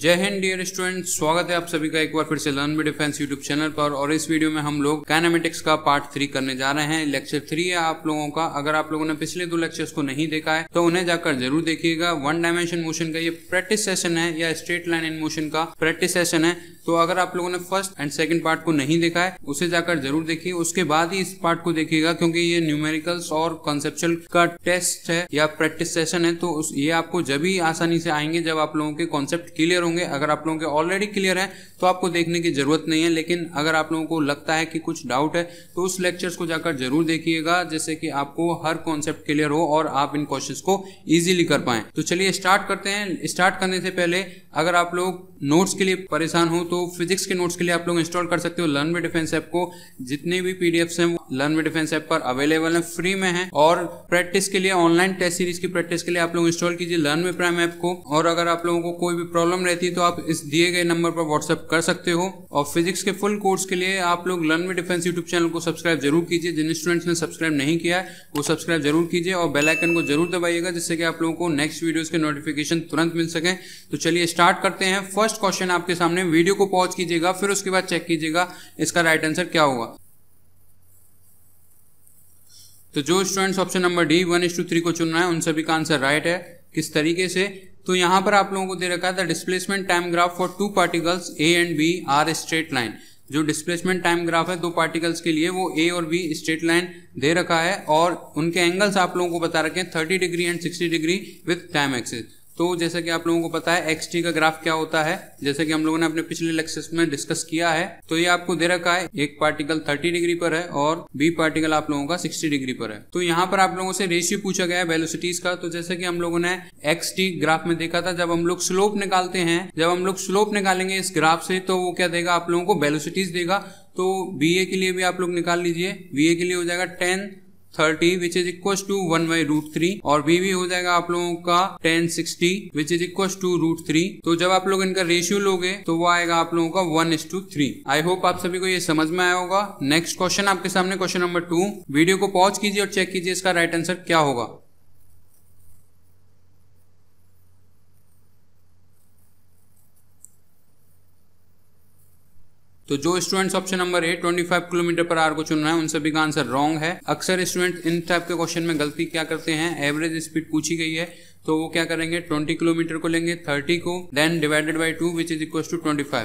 जय Hind dear student स्वागत है आप सभी का एक बार फिर से learn B defence YouTube channel पर और इस वीडियो में हम लोग कैनामेटिक्स का पार्ट थ्री करने जा रहे हैं लेक्चर थ्री है आप लोगों का अगर आप लोगों ने पिछले दो लेक्चर्स को नहीं देखा है तो उन्हें जाकर जरूर देखिएगा वन डायमेंशन मोशन का ये प्रैक्टिस सेशन है या स्ट्रेट लाइन इन मोशन का प्रैक्टिस सेशन है तो अगर आप लोगों ने फर्स्ट एंड सेकंड पार्ट को नहीं देखा है उसे जाकर जरूर देखिए उसके बाद ही इस पार्ट को देखिएगा क्योंकि ये न्यूमेरिकल्स और कॉन्सेप्चुअल का टेस्ट है या प्रैक्टिस सेशन है तो ये आपको जब ही आसानी से आएंगे जब आप लोगों के कॉन्सेप्ट क्लियर होंगे अगर आप लोगों के ऑलरेडी क्लियर है तो आपको देखने की जरूरत नहीं है लेकिन अगर आप लोगों को लगता है कि कुछ डाउट है तो उस लेक्चर्स को जाकर जरूर देखिएगा जैसे कि आपको हर कॉन्सेप्ट क्लियर हो और आप इन क्वेश्चन को ईजिली कर पाए तो चलिए स्टार्ट करते हैं स्टार्ट करने से पहले अगर आप लोग नोट्स के लिए परेशान हो तो फिजिक्स के नोट्स के लिए आप लोग इंस्टॉल कर सकते हो लर्न वे डिफेंस ऐप को जितने भी पीडीएफ्स हैं लर्न वे डिफेंस ऐप पर अवेलेबल हैं फ्री में है और प्रैक्टिस के लिए ऑनलाइन टेस्ट सीरीज की प्रैक्टिस के लिए आप लोग इंस्टॉल कीजिए लर्न वे प्राइम ऐप को और अगर आप लोगों को कोई भी प्रॉब्लम रहती है तो आप इस दिए गए नंबर पर व्हाट्सएप कर सकते हो और फिजिक्स के फुल कोर्स के लिए आप लोग learn way defence YouTube channel को सब्सक्राइब जरूर कीजिए जिन स्टूडेंट्स ने सब्सक्राइब नहीं किया है वो सब्सक्राइब जरूर कीजिए और बेलाइकन को जरूर दबाइएगा जिससे कि आप लोगों को नेक्स्ट वीडियोज के नोटिफिकेशन तुरंत मिल सके तो चलिए स्टार्ट करते हैं फर्स्ट क्वेश्चन आपके सामने वीडियो को पॉज कीजिएगा फिर उसके बाद चेक कीजिएगा इसका राइट आंसर क्या होगा तो जो students option number D one is two three को चुन चुनना है उन सभी का आंसर राइट है किस तरीके से तो यहां पर आप लोगों को दे रखा था displacement time graph for two particles A and B are straight line जो डिस्प्लेसमेंट टाइम ग्राफ है दो पार्टिकल्स के लिए वो ए और बी स्ट्रेट लाइन दे रखा है और उनके एंगल्स आप लोगों को बता रखे हैं thirty degree and sixty degree with time axis तो जैसा कि आप लोगों को पता है एक्स का ग्राफ क्या होता है जैसे कि हम लोगों ने अपने पिछले लेक्चर्स में डिस्कस किया है तो ये आपको दे रखा है एक पार्टिकल 30 डिग्री पर है और बी पार्टिकल आप लोगों का 60 डिग्री पर है तो यहाँ पर आप लोगों से रेशियो पूछा गया है वेलोसिटीज का तो जैसे कि हम लोगों ने एक्स ग्राफ में देखा था जब हम लोग स्लोप निकालते हैं जब हम लोग स्लोप निकालेंगे इस ग्राफ से तो वो क्या देगा आप लोगों को वेलोसिटीज देगा तो बी के लिए भी आप लोग निकाल लीजिए बी के लिए हो जाएगा tan thirty which is equal to one by root three और बी भी हो जाएगा आप लोगों का tan sixty which is equal to root three तो जब आप लोग इनका रेशियो लोगे तो वो आएगा आप लोगों का one is to three I hope आप सभी को ये समझ में आया होगा नेक्स्ट क्वेश्चन आपके सामने क्वेश्चन नंबर टू वीडियो को पॉज कीजिए और चेक कीजिए इसका राइट आंसर क्या होगा तो जो students option number A 25 kilometre per hour को चुन रहे हैं उन सभी का आंसर रॉन्ग है अक्सर स्टूडेंट इन टाइप के क्वेश्चन में गलती क्या करते हैं एवरेज स्पीड पूछी गई है तो वो क्या करेंगे 20 किलोमीटर को लेंगे 30 को then divided by two which is equal to 25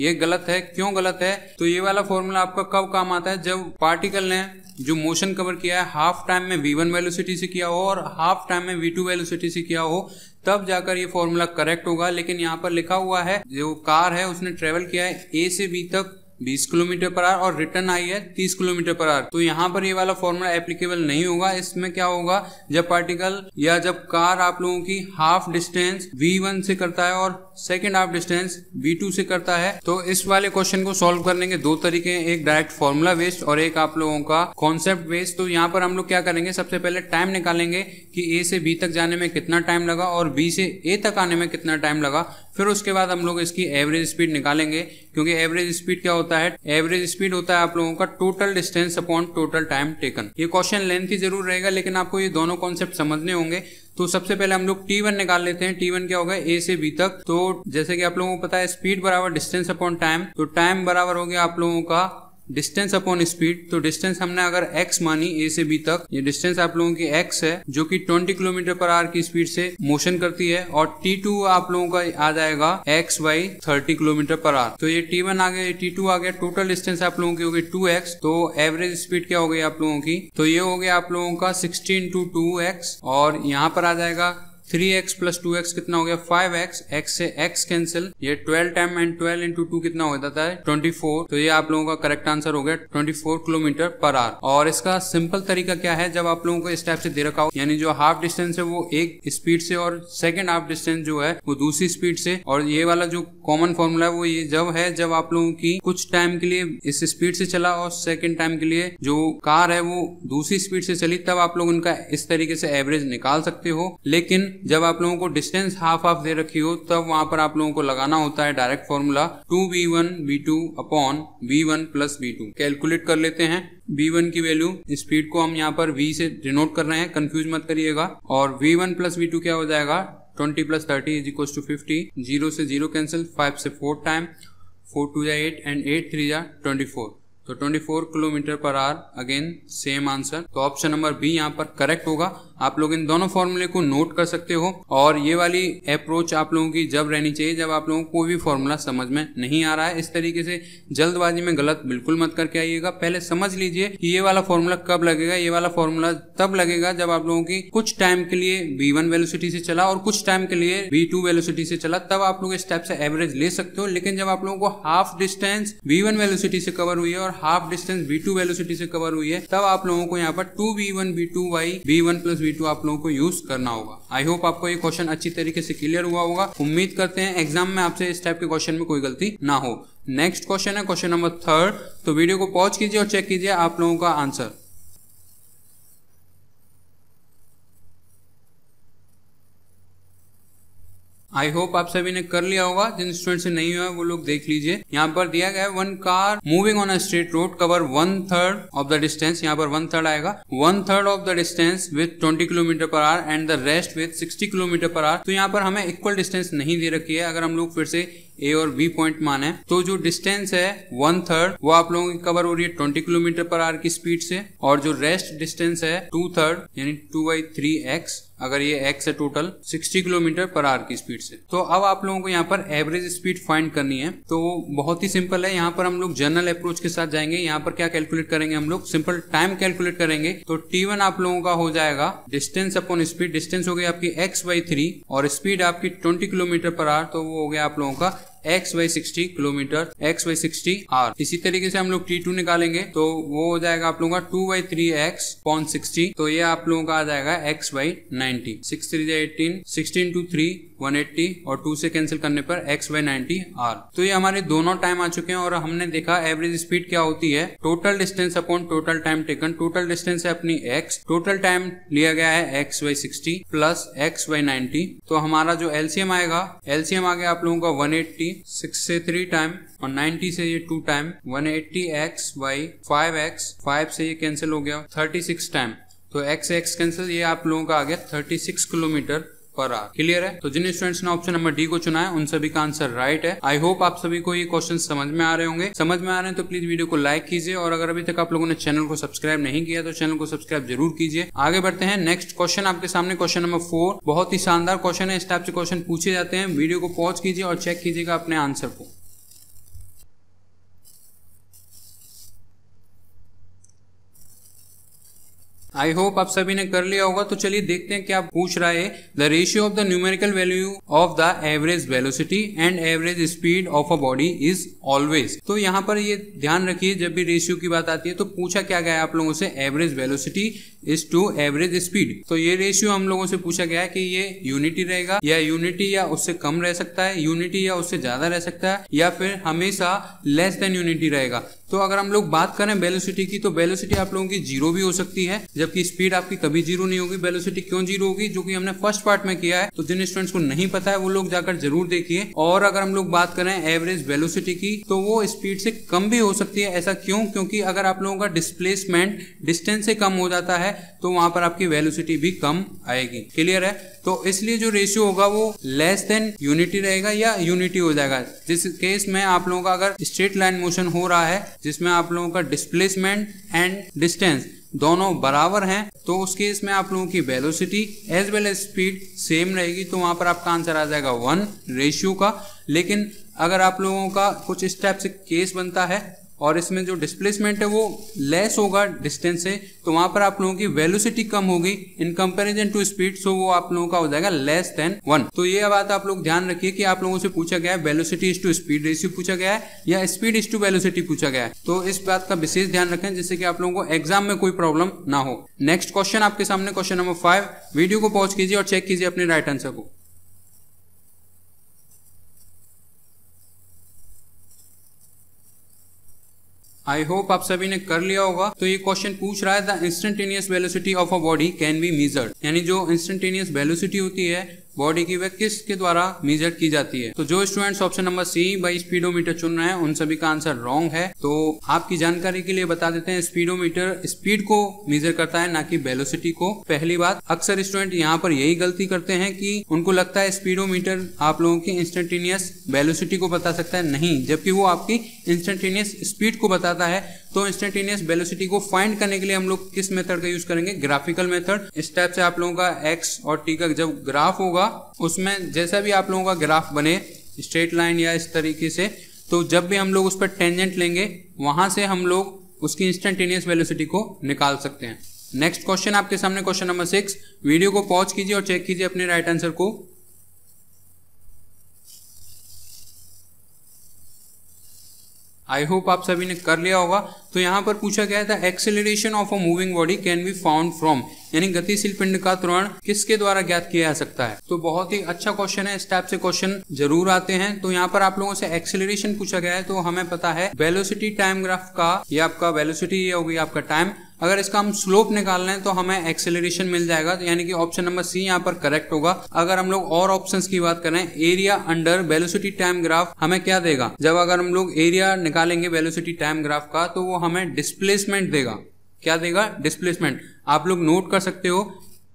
ये गलत है क्यों गलत है तो ये वाला फॉर्मूला आपका कब काम आता है जब पार्टिकल ने जो मोशन कवर किया है हाफ टाइम में वी वन वेलोसिटी से किया हो और हाफ टाइम में वी टू वेलोसिटी से किया हो तब जाकर ये फॉर्मूला करेक्ट होगा लेकिन यहाँ पर लिखा हुआ है जो कार है उसने ट्रेवल किया है ए से बी तक 20 किलोमीटर पर आर और रिटर्न आई है 30 किलोमीटर पर आर तो यहाँ पर ये वाला फॉर्मूला एप्लीकेबल नहीं होगा इसमें क्या होगा जब पार्टिकल या जब कार आप लोगों की हाफ डिस्टेंस v1 से करता है और सेकेंड हाफ डिस्टेंस v2 से करता है तो इस वाले क्वेश्चन को सॉल्व करने के दो तरीके हैं एक डायरेक्ट फॉर्मूला वेस्ट और एक आप लोगों का कॉन्सेप्ट वेस्ट तो यहाँ पर हम लोग क्या करेंगे सबसे पहले टाइम निकालेंगे कि ए से बी तक जाने में कितना टाइम लगा और बी से ए तक आने में कितना टाइम लगा फिर उसके बाद हम लोग इसकी एवरेज स्पीड निकालेंगे क्योंकि एवरेज स्पीड क्या होता है एवरेज स्पीड होता है आप लोगों का total distance upon total time taken ये क्वेश्चन लेंथ ही जरूर रहेगा लेकिन आपको ये दोनों कॉन्सेप्ट समझने होंगे तो सबसे पहले हम लोग टी वन निकाल लेते हैं टी क्या होगा ए से बी तक तो जैसे कि आप लोगों को पता है स्पीड बराबर डिस्टेंस अपॉन टाइम तो टाइम बराबर हो गया आप लोगों का डिस्टेंस अपॉन स्पीड तो डिस्टेंस हमने अगर एक्स मानी ए से बी तक ये डिस्टेंस आप लोगों की एक्स है जो कि 20 किलोमीटर पर आर की स्पीड से मोशन करती है और टी टू आप लोगों का आ जाएगा X by thirty kilometre per hour तो ये टी वन आ गया टी टू आ गया टोटल डिस्टेंस आप लोगों की हो गई टू एक्स तो एवरेज स्पीड क्या हो गई आप लोगों की तो ये हो गया आप लोगों का सिक्सटीन टू टू एक्स और यहाँ पर आ जाएगा three X plus two X कितना हो गया फाइव एक्स एक्स से एक्स कैंसिल ये twelve time and twelve into two कितना हो जाता है ट्वेंटी फोर तो ये आप लोगों का करेक्ट आंसर हो गया twenty four kilometre per hour और इसका सिंपल तरीका क्या है जब आप लोगों को इस टाइप से दे रखा हो यानी जो हाफ डिस्टेंस है वो एक स्पीड से और सेकेंड हाफ डिस्टेंस जो है वो दूसरी स्पीड से और ये वाला जो कॉमन फॉर्मूला है वो ये जब है जब आप लोगों की कुछ टाइम के लिए इस स्पीड से चला और सेकेंड टाइम के लिए जो कार है वो दूसरी स्पीड से चली तब आप लोग उनका इस तरीके से एवरेज निकाल सकते हो लेकिन जब आप लोगों को डिस्टेंस हाफ हाफ दे रखी हो तब वहां पर आप लोगों को लगाना होता है direct formula two B one B two upon B one plus B two calculate कर लेते हैं बी वन की वैल्यू स्पीड को हम यहाँ पर वी से डिनोट कर रहे हैं कंफ्यूज मत करिएगा और वी वन प्लस बी क्या हो जाएगा twenty plus thirty is equal to fifty zero से जीरो कैंसिल फाइव से फोर टाइम फोर टू या एट एंड एट थ्री या ट्वेंटी फोर तो 24 kilometre per hour again same answer तो option number B यहाँ पर करेक्ट होगा आप लोग इन दोनों फॉर्मूले को नोट कर सकते हो और ये वाली अप्रोच आप लोगों की जब रहनी चाहिए जब आप लोगों को कोई भी फॉर्मूला समझ में नहीं आ रहा है इस तरीके से जल्दबाजी में गलत बिल्कुल मत करके आइएगा पहले समझ लीजिए कि ये वाला फॉर्मूला कब लगेगा ये वाला फॉर्मूला तब लगेगा जब आप लोगों की कुछ टाइम के लिए बी वन से चला और कुछ टाइम के लिए बी टू से चला तब आप लोग इस टाइप से एवरेज ले सकते हो लेकिन जब आप लोगों को हाफ डिस्टेंस बी वन से कवर हुई है और हाफ डिस्टेंस बी टू से कवर हुई है तब आप लोगों को यहाँ पर two B one B two by B one plus two आप लोगों को यूज करना होगा आई होप आपको ये क्वेश्चन अच्छी तरीके से क्लियर हुआ होगा उम्मीद करते हैं एग्जाम में आपसे इस टाइप के क्वेश्चन में कोई गलती ना हो नेक्स्ट क्वेश्चन है क्वेश्चन नंबर थर्ड तो वीडियो को पॉज कीजिए और चेक कीजिए आप लोगों का आंसर आई होप आप सभी ने कर लिया होगा जिन स्टूडेंट से नहीं हुआ वो लोग देख लीजिए यहाँ पर दिया गया one car moving on a straight road cover one third of the distance यहाँ पर वन थर्ड आएगा one third of the distance with twenty kilometre per hour and the rest with sixty kilometre per hour तो यहाँ पर हमें equal distance नहीं दे रखी है अगर हम लोग फिर से ए और बी पॉइंट माने तो जो डिस्टेंस है वन थर्ड वो आप लोगों की कवर हो रही है ट्वेंटी किलोमीटर पर आर की स्पीड से और जो रेस्ट डिस्टेंस है टू थर्ड यानी टू बाई थ्री एक्स अगर ये एक्स है टोटल 60 किलोमीटर पर आर की स्पीड से तो अब आप लोगों को यहाँ पर एवरेज स्पीड फाइंड करनी है तो बहुत ही सिंपल है यहाँ पर हम लोग जनरल अप्रोच के साथ जाएंगे यहाँ पर क्या कैलकुलेट करेंगे हम लोग सिंपल टाइम कैलकुलेट करेंगे तो टी वन आप लोगों का हो जाएगा डिस्टेंस अपॉन स्पीड डिस्टेंस हो गई आपकी एक्स बाई थ्री और स्पीड आपकी ट्वेंटी किलोमीटर पर आर तो वो हो गया आप लोगों का X Y sixty kilometre X Y sixty hour इसी तरीके से हम लोग टी टू निकालेंगे तो वो हो जाएगा आप लोगों का two by three x upon sixty तो ये आप लोगों का आ जाएगा x y ninety six three eighteen sixteen two three eighty और टू से कैंसिल करने पर एक्स वाई नाइनटी आर तो ये हमारे दोनों टाइम आ चुके हैं और हमने देखा एवरेज स्पीड क्या होती है total distance upon total time taken total distance है अपनी एक्स टोटल टाइम लिया गया है x Y sixty plus x y ninety तो हमारा जो एलसीएम आएगा एलसीएम आ गया आप लोगों का वन एट्टी सिक्स से थ्री टाइम और 90 से ये two time one eighty x y five x five से ये कैंसिल हो गया थर्टी सिक्स टाइम तो एक्स एक्स कैंसिल ये आप लोगों का आ गया thirty six kilometre per hour clear है तो जिन स्टूडेंट्स ने ऑप्शन नंबर डी को चुना है उन सभी का आंसर राइट है आई होप आप सभी को ये क्वेश्चन समझ में आ रहे होंगे समझ में आ रहे हैं तो प्लीज वीडियो को लाइक कीजिए और अगर अभी तक आप लोगों ने चैनल को सब्सक्राइब नहीं किया तो चैनल को सब्सक्राइब जरूर कीजिए आगे बढ़ते हैं नेक्स्ट क्वेश्चन आपके सामने क्वेश्चन नंबर फोर बहुत ही शानदार क्वेश्चन है इस टाइप से क्वेश्चन पूछे जाते हैं वीडियो को पॉज कीजिए और चेक कीजिएगा अपने आंसर को आई होप आप सभी ने कर लिया होगा तो चलिए देखते हैं क्या पूछ रहा है the ratio of the numerical value of the average velocity and average speed of a body is always तो यहाँ पर ये ध्यान रखिए जब भी रेशियो की बात आती है तो पूछा क्या गया आप लोगों से average velocity is to average speed तो ये रेशियो हम लोगों से पूछा गया है कि ये यूनिटी रहेगा या यूनिटी या उससे कम रह सकता है यूनिटी या उससे ज्यादा रह सकता है या फिर हमेशा लेस देन यूनिटी रहेगा तो अगर हम लोग बात करें वेलोसिटी की तो वेलोसिटी आप लोगों की जीरो भी हो सकती है जबकि स्पीड आपकी कभी जीरो नहीं होगी वेलोसिटी क्यों जीरो होगी जो कि हमने फर्स्ट पार्ट में किया है तो जिन स्टूडेंट्स को नहीं पता है वो लोग जाकर जरूर देखिए और अगर हम लोग बात करें एवरेज वेलोसिटी की तो वो स्पीड से कम भी हो सकती है ऐसा क्यों क्योंकि अगर आप लोगों का डिस्प्लेसमेंट डिस्टेंस से कम हो जाता है है तो वहां पर आपकी वेलोसिटी भी कम आएगी क्लियर है तो इसलिए जो रेशियो होगा वो लेस देन यूनिटी रहेगा या यूनिटी हो जाएगा जिस केस में आप लोगों का अगर स्ट्रेट लाइन मोशन हो रहा है जिसमें आप लोगों का डिस्प्लेसमेंट एंड डिस्टेंस दोनों बराबर हैं तो उस केस में आप लोगों की velocity as well as speed same रहेगी तो वहां पर आपका आंसर आ जाएगा वन रेशियो का लेकिन अगर आप लोगों का कुछ इस टाइप से केस बनता है और इसमें जो डिस्प्लेसमेंट है वो लेस होगा डिस्टेंस से तो वहां पर आप लोगों की वेलोसिटी कम होगी in comparison to speed so वो आप लोगों का हो जाएगा लेस देन वन तो ये बात आप लोग ध्यान रखिए कि आप लोगों से पूछा गया है velocity is to speed ratio पूछा गया है या स्पीड इज टू वेलोसिटी पूछा गया है तो इस बात का विशेष ध्यान रखें जिससे कि आप लोगों को एग्जाम में कोई प्रॉब्लम ना हो नेक्स्ट क्वेश्चन आपके सामने क्वेश्चन नंबर फाइव वीडियो को पॉज कीजिए और चेक कीजिए अपने राइट आंसर को आई होप आप सभी ने कर लिया होगा तो ये क्वेश्चन पूछ रहा है the instantaneous velocity of a body can be measured यानी जो इंस्टेंटेनियस वेलोसिटी होती है बॉडी की वह किस के द्वारा मेजर की जाती है तो जो students option number C by speedometer चुन रहे हैं उन सभी का आंसर रॉन्ग है तो आपकी जानकारी के लिए बता देते हैं स्पीडोमीटर स्पीड को मेजर करता है ना कि वेलोसिटी को पहली बात अक्सर स्टूडेंट यहाँ पर यही गलती करते हैं कि उनको लगता है स्पीडोमीटर आप लोगों की इंस्टेंटेनियस वेलोसिटी को बता सकता है नहीं जबकि वो आपकी इंस्टेंटेनियस स्पीड को बताता है तो इंस्टेंटेनियस वेलोसिटी को फाइंड करने के लिए हम लोग किस मेथड का यूज करेंगे ग्राफिकल मेथड इस टाइप से आप लोगों का एक्स और टी का जब ग्राफ होगा उसमें जैसा भी आप लोगों का ग्राफ बने स्ट्रेट लाइन या इस तरीके से तो जब भी हम लोग उस पर टेंजेंट लेंगे वहां से हम लोग उसकी इंस्टेंटेनियस वेलोसिटी को निकाल सकते हैं नेक्स्ट क्वेश्चन आपके सामने क्वेश्चन नंबर सिक्स वीडियो को पॉज कीजिए और चेक कीजिए अपने राइट आंसर को आई होप आप सभी ने कर लिया होगा तो यहाँ पर पूछा गया था acceleration of a moving body can be found from यानी गतिशील पिंड का त्रण किसके द्वारा ज्ञात किया जा सकता है तो बहुत ही अच्छा क्वेश्चन है इस टाइप से क्वेश्चन जरूर आते हैं तो यहाँ पर आप लोगों से एक्सेलरेशन पूछा गया है तो हमें पता है वेलोसिटी टाइम ग्राफ का ये आपका वेलोसिटी ये होगी आपका टाइम अगर इसका हम स्लोप निकाल लें तो हमें एक्सेलरेशन मिल जाएगा तो यानी कि ऑप्शन नंबर सी यहाँ पर करेक्ट होगा अगर हम लोग और ऑप्शंस की बात करें area under velocity time graph हमें क्या देगा जब अगर हम लोग एरिया निकालेंगे वेलोसिटी टाइम ग्राफ का तो वो हमें डिस्प्लेसमेंट देगा क्या देगा डिस्प्लेसमेंट आप लोग नोट कर सकते हो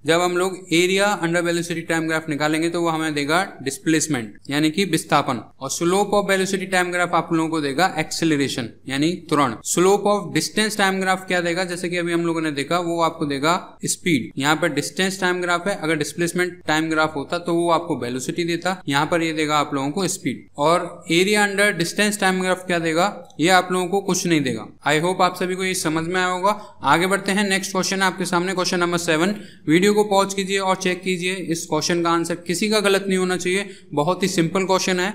जब हम लोग area under velocity time graph निकालेंगे तो वो हमें देगा डिस्प्लेसमेंट यानी कि विस्थापन और slope of velocity time graph आप लोगों को देगा एक्सेलरेशन यानी तुरंत slope of distance time graph क्या देगा जैसे कि अभी हम लोगों ने देखा वो आपको देगा स्पीड यहाँ पर डिस्टेंस टाइम ग्राफ है अगर डिस्प्लेसमेंट टाइम ग्राफ होता तो वो आपको वेलोसिटी देता यहाँ पर ये यह देगा आप लोगों को स्पीड और area under distance time graph क्या देगा ये आप लोगों को कुछ नहीं देगा आई होप आप सभी को ये समझ में आया होगा आगे बढ़ते हैं नेक्स्ट क्वेश्चन आपके सामने question number seven video video को पॉज कीजिए और चेक कीजिए इस क्वेश्चन का आंसर किसी का गलत नहीं होना चाहिए बहुत ही सिंपल क्वेश्चन है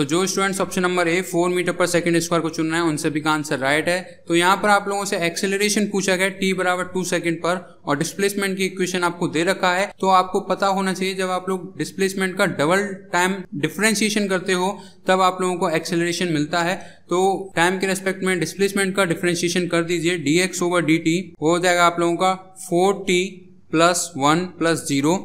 तो जो students option number A four metre per second square को चुनना है उन सभी का आंसर राइट है तो यहाँ पर आप लोगों से एक्सेलरेशन पूछा गया टी बराबर टू सेकंड पर और डिस्प्लेसमेंट की इक्वेशन आपको दे रखा है तो आपको पता होना चाहिए जब आप लोग डिस्प्लेसमेंट का डबल टाइम डिफ्रेंशिएशन करते हो तब आप लोगों को एक्सेलरेशन मिलता है तो टाइम के रेस्पेक्ट में डिस्प्लेसमेंट का डिफ्रेंशिएशन कर दीजिए d x over d t हो जाएगा आप लोगों का four t plus one plus zero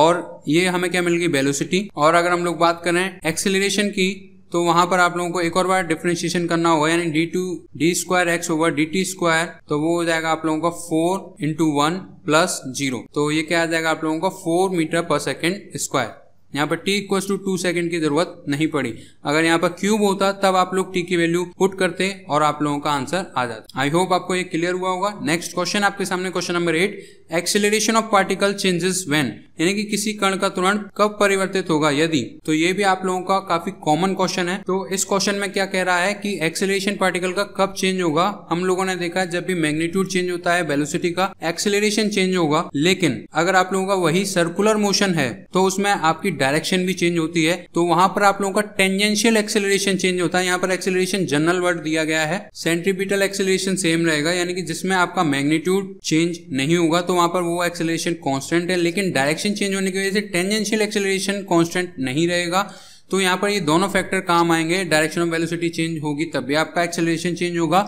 और ये हमें क्या मिल गई वेलोसिटी और अगर हम लोग बात करें एक्सेलरेशन की तो वहां पर आप लोगों को एक और बार डिफ्रेंशिएशन करना होगा यानी d two d square x over d t square तो वो हो जाएगा आप लोगों का four into one plus zero तो ये क्या आ जाएगा आप लोगों का four metre per second square यहाँ पर t equals to two second की जरूरत नहीं पड़ी अगर यहाँ पर क्यूब होता तब आप लोग t की वैल्यू पुट करते और आप लोगों का आंसर आ जाता आई होप आपको ये क्लियर हुआ होगा नेक्स्ट क्वेश्चन आपके सामने question number eight acceleration of particle changes when यानी कि किसी कण का तुरंत कब परिवर्तित होगा यदि तो ये भी आप लोगों का काफी कॉमन क्वेश्चन है तो इस क्वेश्चन में क्या कह रहा है कि एक्सिलेशन पार्टिकल का कब चेंज होगा हम लोगों ने देखा जब भी मैग्नीट्यूड चेंज होता है वेलोसिटी का एक्सिलेशन चेंज होगा लेकिन अगर आप लोगों का वही सर्कुलर मोशन है तो उसमें आपकी डायरेक्शन भी चेंज होती है तो वहां पर आप लोगों का टेंजेंशियल एक्सिलेशन चेंज होता है यहाँ पर एक्सिलेशन जनरल वर्ड दिया गया है सेंट्रीपिटल एक्सिलेशन सेम रहेगा यानी कि जिसमें आपका मैग्नीट्यूड चेंज नहीं होगा तो वहां पर वो एक्सेलरेशन कांस्टेंट है लेकिन डायरेक्शन चेंज होने की वजह से टेंजेंशियल एक्सेलरेशन कांस्टेंट नहीं रहेगा तो यहाँ पर ये दोनों फैक्टर काम आएंगे डायरेक्शन ऑफ वेलोसिटी चेंज होगी तब भी आपका एक्सेलरेशन चेंज होगा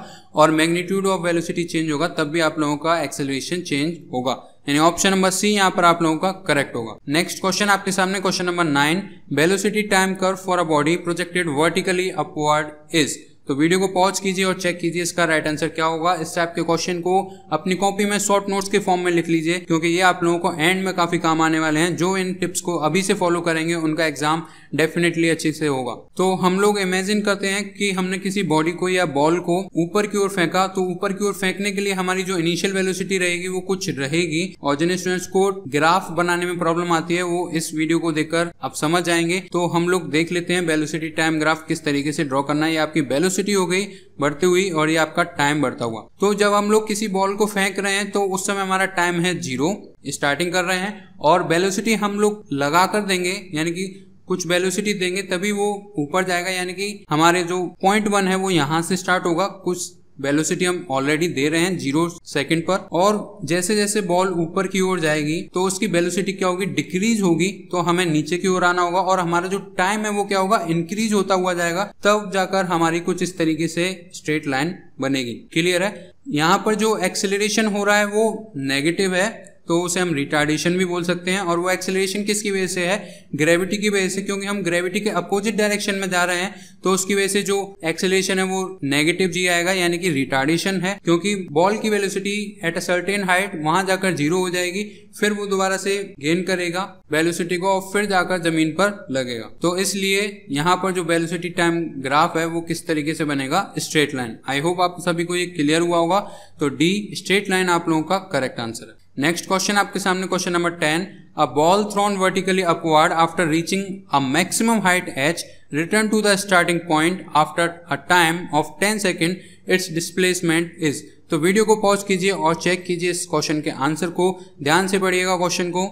और मैग्नीट्यूड ऑफ वेलोसिटी चेंज होगा तब भी आप लोगों का एक्सेलरेशन चेंज होगा यानी ऑप्शन नंबर सी यहाँ पर आप लोगों का करेक्ट होगा नेक्स्ट क्वेश्चन आपके सामने question number nine velocity time curve for a body projected vertically upward is तो वीडियो को पॉज कीजिए और चेक कीजिए इसका राइट आंसर क्या होगा इस टाइप के क्वेश्चन को अपनी कॉपी में शॉर्ट नोट्स के फॉर्म में लिख लीजिए क्योंकि ये आप लोगों को एंड में काफी काम आने वाले हैं जो इन टिप्स को अभी से फॉलो करेंगे उनका एग्जाम डेफिनेटली अच्छे से होगा तो हम लोग इमेजिन करते हैं कि हमने किसी बॉडी को या बॉल को ऊपर की ओर फेंका तो ऊपर की ओर फेंकने के लिए हमारी जो इनिशियल वेलोसिटी रहेगी वो कुछ रहेगी और जिन स्टूडेंट्स को ग्राफ बनाने में प्रॉब्लम आती है वो इस वीडियो को देखकर आप समझ जाएंगे तो हम लोग देख लेते हैं वेलोसिटी टाइम ग्राफ किस तरीके से ड्रॉ करना है या आपकी वेलोसिटी वेलोसिटी हो गई बढ़ती हुई और ये आपका टाइम बढ़ता हुआ तो जब हम लोग किसी बॉल को फेंक रहे हैं तो उस समय हमारा टाइम है जीरो स्टार्टिंग कर रहे हैं और वेलोसिटी हम लोग लगा कर देंगे यानी कि कुछ वेलोसिटी देंगे तभी वो ऊपर जाएगा यानी कि हमारे जो पॉइंट वन है वो यहाँ से स्टार्ट होगा कुछ वेलोसिटी हम ऑलरेडी दे रहे हैं जीरो सेकंड पर और जैसे जैसे बॉल ऊपर की ओर जाएगी तो उसकी वेलोसिटी क्या होगी डिक्रीज होगी तो हमें नीचे की ओर आना होगा और हमारा जो टाइम है वो क्या होगा इंक्रीज होता हुआ जाएगा तब जाकर हमारी कुछ इस तरीके से स्ट्रेट लाइन बनेगी क्लियर है यहाँ पर जो एक्सेलरेशन हो रहा है वो नेगेटिव है तो उसे हम रिटार्डेशन भी बोल सकते हैं और वो एक्सेलरेशन किसकी वजह से है ग्रेविटी की वजह से क्योंकि हम ग्रेविटी के अपोजिट डायरेक्शन में जा रहे हैं तो उसकी वजह से जो एक्सेलरेशन है वो नेगेटिव जी आएगा यानी कि रिटार्डेशन है क्योंकि बॉल की velocity at a certain height वहां जाकर जीरो हो जाएगी फिर वो दोबारा से गेन करेगा वेलोसिटी को और फिर जाकर जमीन पर लगेगा तो इसलिए यहाँ पर जो वेलोसिटी टाइम ग्राफ है वो किस तरीके से बनेगा स्ट्रेट लाइन आई होप आप सभी को ये क्लियर हुआ होगा तो डी स्ट्रेट लाइन आप लोगों का करेक्ट आंसर है नेक्स्ट क्वेश्चन आपके सामने question number ten a ball thrown vertically upward after reaching a maximum height H return to the starting point after a time of ten second its displacement is तो video को pause कीजिए और check कीजिए इस question के answer को ध्यान से पढ़िएगा क्वेश्चन को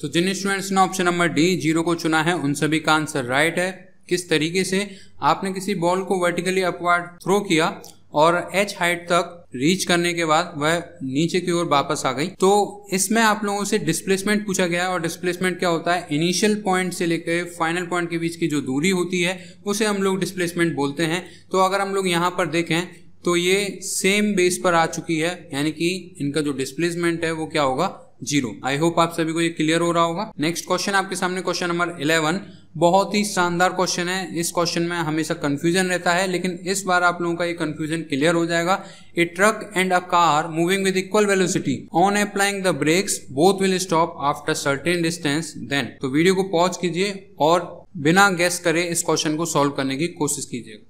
तो जिन स्टूडेंट्स ने ऑप्शन नंबर डी जीरो को चुना है उन सभी का आंसर राइट है किस तरीके से आपने किसी बॉल को वर्टिकली अपवार्ड थ्रो किया और एच हाइट तक रीच करने के बाद वह नीचे की ओर वापस आ गई तो इसमें आप लोगों से डिस्प्लेसमेंट पूछा गया और डिस्प्लेसमेंट क्या होता है इनिशियल पॉइंट से लेकर फाइनल पॉइंट के बीच की जो दूरी होती है उसे हम लोग डिस्प्लेसमेंट बोलते हैं तो अगर हम लोग यहाँ पर देखें तो ये सेम बेस पर आ चुकी है यानी कि इनका जो डिस्प्लेसमेंट है वो क्या होगा जीरो आई होप आप सभी को ये क्लियर हो रहा होगा नेक्स्ट क्वेश्चन आपके सामने क्वेश्चन नंबर इलेवन बहुत ही शानदार क्वेश्चन है इस क्वेश्चन में हमेशा कंफ्यूजन रहता है लेकिन इस बार आप लोगों का ये कंफ्यूजन क्लियर हो जाएगा a truck and a car moving with equal velocity on applying the brakes both will stop after certain distance then तो वीडियो को पॉज कीजिए और बिना गैस करे इस क्वेश्चन को सॉल्व करने की कोशिश कीजिएगा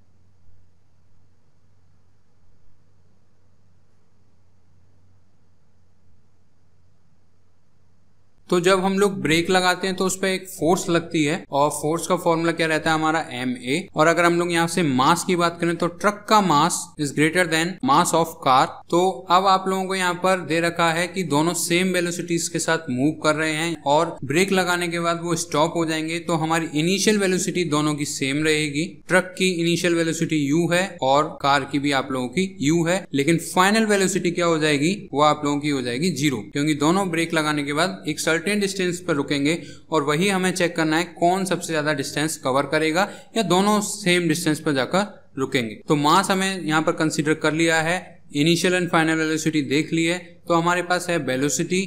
तो जब हम लोग ब्रेक लगाते हैं तो उस पर एक फोर्स लगती है और फोर्स का फॉर्मूला क्या रहता है हमारा एम ए और अगर हम लोग यहाँ से मास की बात करें तो ट्रक का mass is greater than mass of car तो अब आप लोगों को यहाँ पर दे रखा है कि दोनों सेम वेलोसिटीज के साथ मूव कर रहे हैं और ब्रेक लगाने के बाद वो स्टॉप हो जाएंगे तो हमारी इनिशियल वेलोसिटी दोनों की सेम रहेगी ट्रक की इनिशियल वेलोसिटी यू है और कार की भी आप लोगों की यू है लेकिन फाइनल वेलोसिटी क्या हो जाएगी वो आप लोगों की हो जाएगी जीरो क्योंकि दोनों ब्रेक लगाने के बाद एक सर्ट सर्टेन डिस्टेंस पर रुकेंगे और वही हमें चेक करना है कौन सबसे ज़्यादा डिस्टेंस कवर करेगा या दोनों सेम डिस्टेंस पर जाकर रुकेंगे तो मास हमें यहाँ पर कंसिडर कर लिया है इनिशियल एंड फाइनल वेलोसिटी देख ली है तो हमारे पास है वेलोसिटी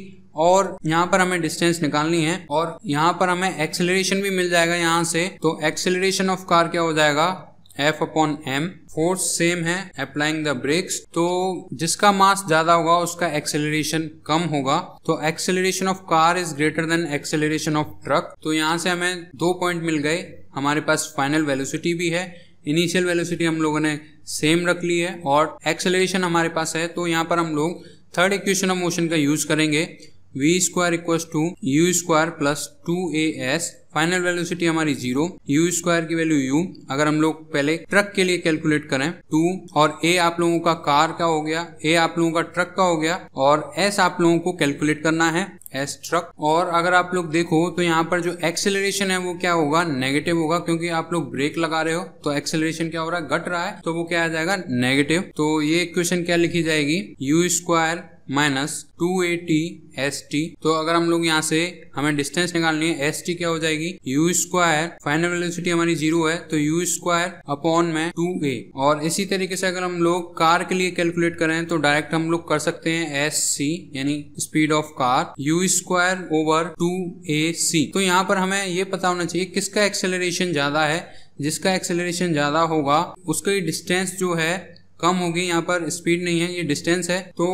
और यहाँ पर हमें डिस्टेंस निकालनी है और यहाँ पर हमें एक्सेलरेशन भी मिल जाएगा यहाँ से तो एक्सेलरेशन ऑफ कार क्या हो जाएगा F upon M force same है अप्लाइंग द ब्रेक्स तो जिसका मास ज्यादा होगा उसका एक्सेलरेशन कम होगा तो acceleration of car is greater than acceleration of truck तो यहाँ से हमें दो पॉइंट मिल गए हमारे पास फाइनल वेलोसिटी भी है इनिशियल वेलोसिटी हम लोगों ने सेम रख ली है और एक्सेलरेशन हमारे पास है तो यहाँ पर हम लोग थर्ड इक्वेशन ऑफ मोशन का यूज करेंगे v square equal to u square plus two a s final velocity हमारी जीरो यू स्क्वायर की वैल्यू यू अगर हम लोग पहले ट्रक के लिए कैलकुलेट करें टू और ए आप लोगों का कार का हो गया ए आप लोगों का ट्रक का हो गया और एस आप लोगों को कैलकुलेट करना है एस ट्रक और अगर आप लोग देखो तो यहाँ पर जो एक्सेलरेशन है वो क्या होगा नेगेटिव होगा क्योंकि आप लोग ब्रेक लगा रहे हो तो एक्सेलरेशन क्या हो रहा है घट रहा है तो वो क्या आ जाएगा नेगेटिव तो ये क्वेश्चन क्या लिखी जाएगी u square minus two a t s t तो अगर हम लोग यहाँ से हमें डिस्टेंस निकालनी है एस टी क्या हो जाएगी यू स्क्वायर फाइनल वेलोसिटी हमारी जीरो है तो यू स्क्वायर अपॉन में टू ए और इसी तरीके से अगर हम लोग कार के लिए कैलकुलेट करें तो डायरेक्ट हम लोग कर सकते हैं एस सी यानी speed of car u square over two a c तो यहाँ पर हमें ये पता होना चाहिए किसका एक्सेलरेशन ज्यादा है जिसका एक्सेलरेशन ज्यादा होगा उसका डिस्टेंस जो है कम होगी यहाँ पर स्पीड नहीं है ये डिस्टेंस है तो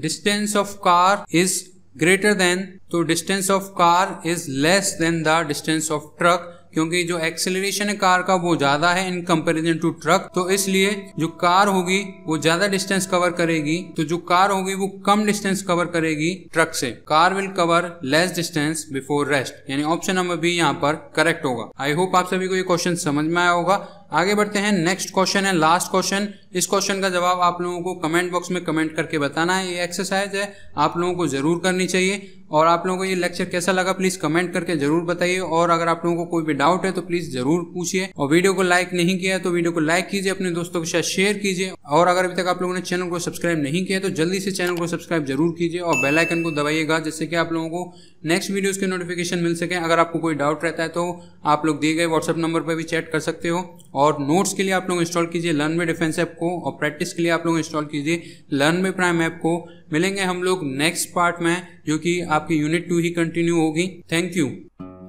distance of car is greater than तो distance of car is less than the distance of truck क्योंकि जो एक्सेलरेशन है कार का वो ज्यादा है इन कंपैरिजन टू ट्रक तो इसलिए जो कार होगी वो ज्यादा डिस्टेंस कवर करेगी तो जो कार होगी वो कम डिस्टेंस कवर करेगी ट्रक से car will cover less distance before rest यानी ऑप्शन नंबर बी यहाँ पर करेक्ट होगा आई होप आप सभी को ये क्वेश्चन समझ में आया होगा आगे बढ़ते हैं नेक्स्ट क्वेश्चन है लास्ट क्वेश्चन इस क्वेश्चन का जवाब आप लोगों को कमेंट बॉक्स में कमेंट करके बताना है ये एक्सरसाइज है आप लोगों को ज़रूर करनी चाहिए और आप लोगों को ये लेक्चर कैसा लगा प्लीज़ कमेंट करके ज़रूर बताइए और अगर आप लोगों को कोई भी डाउट है तो प्लीज़ ज़रूर पूछिए और वीडियो को लाइक नहीं किया तो वीडियो को लाइक कीजिए अपने दोस्तों के साथ शेयर कीजिए और अगर अभी तक आप लोगों ने चैनल को सब्सक्राइब नहीं किया तो जल्दी से चैनल को सब्सक्राइब जरूर कीजिए और बेलाइकन को दबाइएगा जिससे कि आप लोगों को नेक्स्ट वीडियोस के नोटिफिकेशन मिल सके अगर आपको कोई डाउट रहता है तो आप लोग दिए गए व्हाट्सअप नंबर पर भी चैट कर सकते हो और नोट्स के लिए आप लोग इंस्टॉल कीजिए लर्न में डिफेंस ऐप को और प्रैक्टिस के लिए आप लोग इंस्टॉल कीजिए लर्न में प्राइम ऐप को मिलेंगे हम लोग नेक्स्ट पार्ट में जो कि आपकी यूनिट टू ही कंटिन्यू होगी थैंक यू